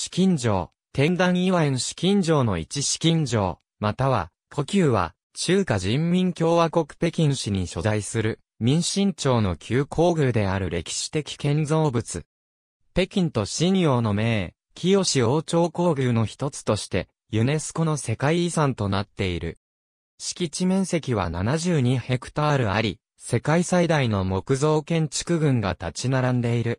資金城、天壇岩園資金城の一資金城、または、故宮は、中華人民共和国北京市に所在する、民進庁の旧皇宮である歴史的建造物。北京と新洋の名、清王朝皇宮の一つとして、ユネスコの世界遺産となっている。敷地面積は72ヘクタールあり、世界最大の木造建築群が立ち並んでいる。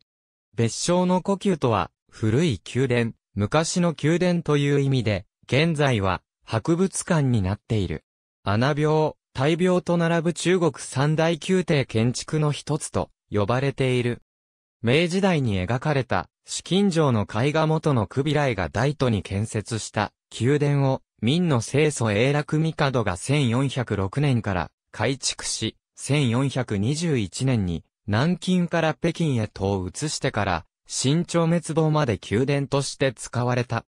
別称の故宮とは、古い宮殿、昔の宮殿という意味で、現在は博物館になっている。穴病、大病と並ぶ中国三大宮廷建築の一つと呼ばれている。明時代に描かれた、紫禁城の絵画元のクビライが大都に建設した宮殿を、明の清祖永楽帝が1406年から改築し、1421年に南京から北京へと移してから、新朝滅亡まで宮殿として使われた。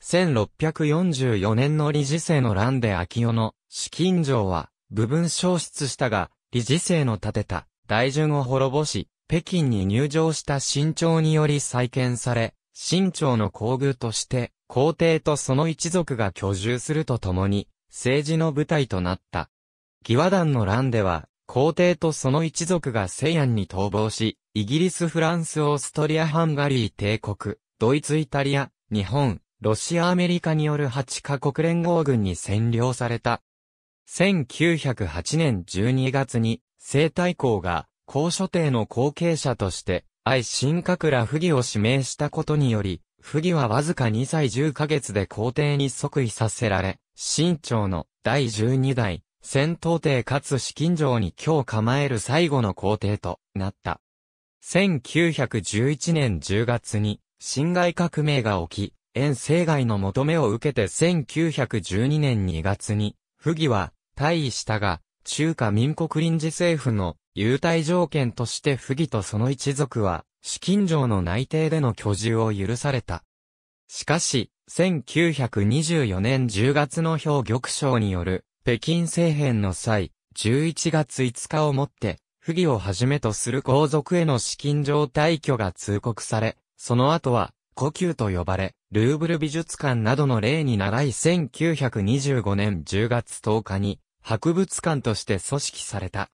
1644年の理事制の乱で秋代の資金城は部分消失したが、理事制の建てた大順を滅ぼし、北京に入城した新朝により再建され、新朝の皇宮として皇帝とその一族が居住するとともに、政治の舞台となった。義和団の乱では、皇帝とその一族が西安に逃亡し、イギリス、フランス、オーストリア、ハンガリー帝国、ドイツ、イタリア、日本、ロシア、アメリカによる8カ国連合軍に占領された。1908年12月に、聖太公が、公所帝の後継者として、愛新閣ら不義を指名したことにより、不義はわずか2歳10ヶ月で皇帝に即位させられ、新朝の第12代、戦闘帝かつ資金城に今日構える最後の皇帝となった。1911年10月に、辛亥革命が起き、遠征外の求めを受けて1912年2月に、不義は退位したが、中華民国臨時政府の優待条件として不義とその一族は、資金上の内定での居住を許された。しかし、1924年10月の表玉章による北京政変の際、11月5日をもって、不義をはじめとする皇族への資金上退去が通告され、その後は、故宮と呼ばれ、ルーブル美術館などの例に習い1925年10月10日に、博物館として組織された。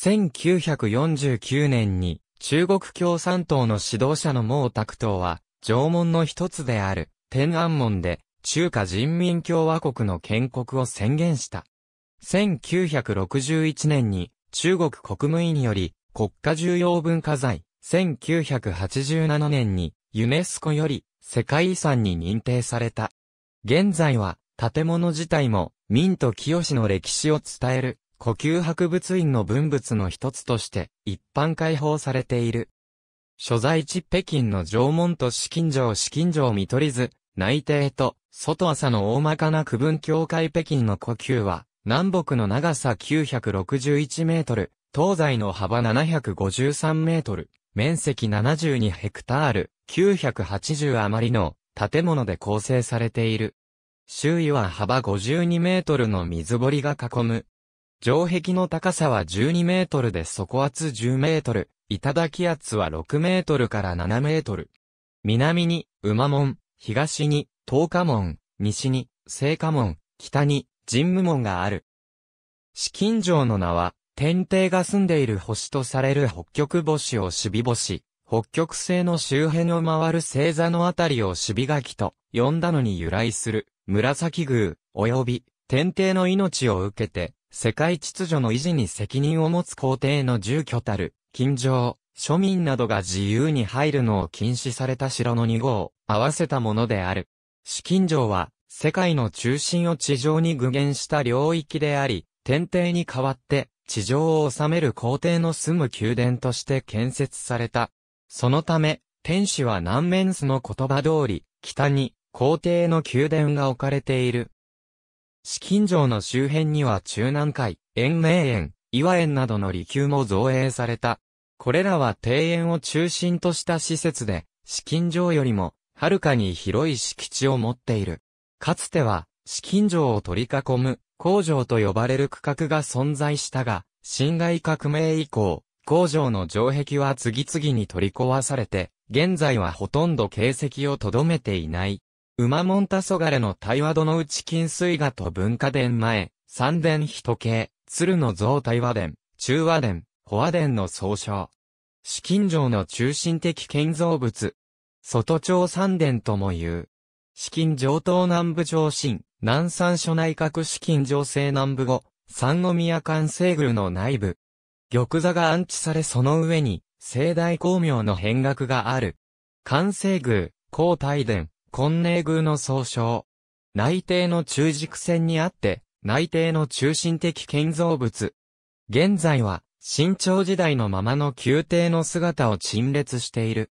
1949年に、中国共産党の指導者の毛沢東は、縄文の一つである、天安門で、中華人民共和国の建国を宣言した。1961年に、中国国務院により、国家重要文化財、1987年に、ユネスコより、世界遺産に認定された。現在は、建物自体も、民と清の歴史を伝える、呼吸博物院の文物の一つとして、一般開放されている。所在地北京の縄文と紫金城紫金城見取り図、内定と、外朝の大まかな区分境界北京の呼吸は、南北の長さ961メートル、東西の幅753メートル、面積72ヘクタール、980余りの建物で構成されている。周囲は幅52メートルの水堀が囲む。城壁の高さは12メートルで底厚10メートル、頂圧は6メートルから7メートル。南に、馬門、東に、東家門、西に、聖家門、北に、神武門がある。紫禁城の名は、天帝が住んでいる星とされる北極星を守備星、北極星の周辺を回る星座のあたりを守備垣と呼んだのに由来する、紫宮、及び天帝の命を受けて、世界秩序の維持に責任を持つ皇帝の住居たる、金城、庶民などが自由に入るのを禁止された城の二号を合わせたものである。紫禁城は、世界の中心を地上に具現した領域であり、天帝に代わって地上を治める皇帝の住む宮殿として建設された。そのため、天使は南面図の言葉通り、北に皇帝の宮殿が置かれている。紫禁城の周辺には中南海、延命園、岩園などの離宮も造営された。これらは庭園を中心とした施設で、紫禁城よりも、はるかに広い敷地を持っている。かつては、資金城を取り囲む、工場と呼ばれる区画が存在したが、侵害革命以降、工場の城壁は次々に取り壊されて、現在はほとんど形跡をとどめていない。馬門黄昏の対話土の内金水画と文化殿前、三殿人系、鶴の像対話殿、中和殿、保和殿の総称。資金城の中心的建造物。外町三殿とも言う。資金上東南部上新、南山所内閣資金上西南部後、三宮関西宮の内部。玉座が安置されその上に、盛大光明の変額がある。関西宮、高大殿、昆寧宮の総称。内定の中軸線にあって、内定の中心的建造物。現在は、新朝時代のままの宮廷の姿を陳列している。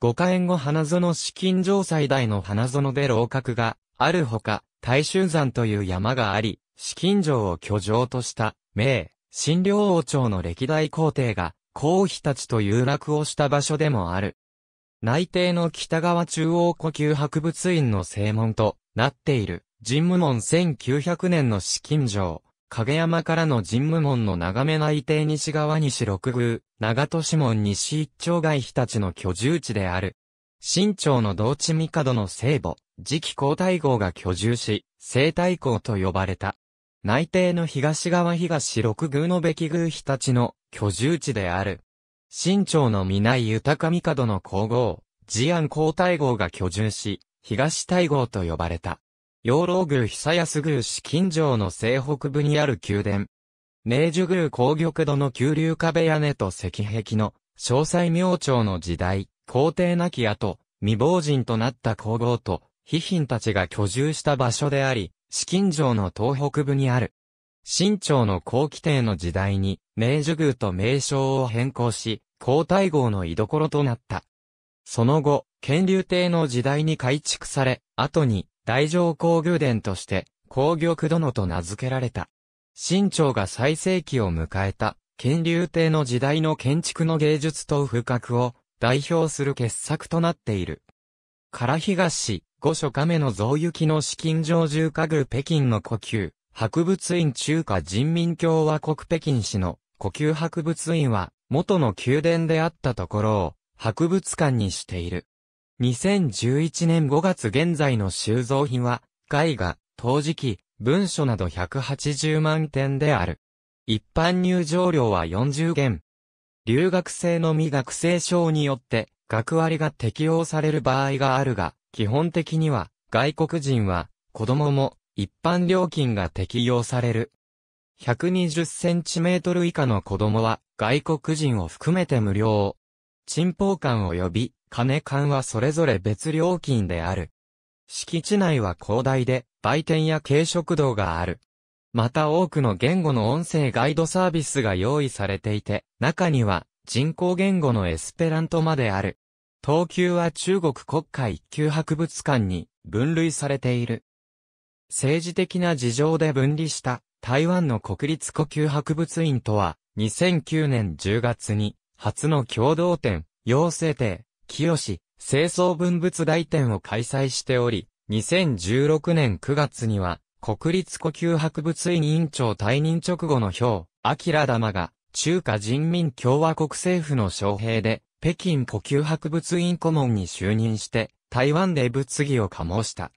五花縁後花園資金城最大の花園で楼閣があるほか、大衆山という山があり、資金城を居城とした、名、新領王朝の歴代皇帝が、皇妃たちと遊楽をした場所でもある。内定の北側中央呼吸博物院の正門となっている、神武門1900年の資金城、影山からの神武門の眺め内定西側西六宮、長都市門西一丁外日立の居住地である。新朝の道地帝の聖母、次期皇太后が居住し、聖太后と呼ばれた。内定の東側東六宮のべき宮日立の居住地である。新朝の皆豊帝の皇后、治安皇太后が居住し、東太后と呼ばれた。養老宮久安宮市近城の西北部にある宮殿。明治宮皇玉戸の急流壁屋根と石壁の、詳細明朝の時代、皇帝亡き後、未亡人となった皇后と、妃賓たちが居住した場所であり、紫金城の東北部にある。新朝の後期帝の時代に、明治宮と名称を変更し、皇太后の居所となった。その後、乾隆帝の時代に改築され、後に大乗工業殿として業玉殿と名付けられた。新朝が最盛期を迎えた、建立帝の時代の建築の芸術と風格を代表する傑作となっている。唐東市、五所亀の造行の資金上住家具北京の呼吸、博物院中華人民共和国北京市の呼吸博物院は元の宮殿であったところを博物館にしている。2011年5月現在の収蔵品は、絵画、陶磁器、文書など180万点である。一般入場料は40元。留学生のみ学生証によって、学割が適用される場合があるが、基本的には、外国人は、子供も、一般料金が適用される。120センチメートル以下の子供は、外国人を含めて無料。沈黙感及び、金管はそれぞれ別料金である。敷地内は広大で、売店や軽食堂がある。また多くの言語の音声ガイドサービスが用意されていて、中には人工言語のエスペラントまである。東急は中国国家一級博物館に分類されている。政治的な事情で分離した台湾の国立呼吸博物院とは2009年10月に初の共同展、陽性帝清清掃文物大展を開催しており、2016年9月には、国立呼吸博物院委員長退任直後の表、明玉が、中華人民共和国政府の招聘で、北京呼吸博物院顧問に就任して、台湾で物議を醸した。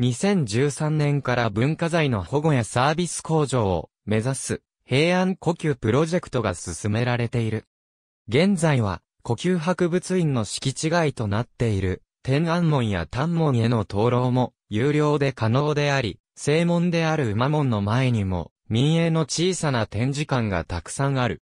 2013年から文化財の保護やサービス向上を目指す平安呼吸プロジェクトが進められている。現在は呼吸博物院の敷地外となっている、天安門や丹門への灯籠も、有料で可能であり、正門である馬門の前にも、民営の小さな展示館がたくさんある。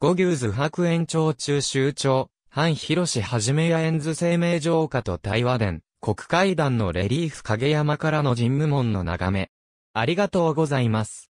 五牛図白園長中州長、範広氏はじめや円図生命城下と対話殿、国会団のレリーフ影山からの神武門の眺め。ありがとうございます。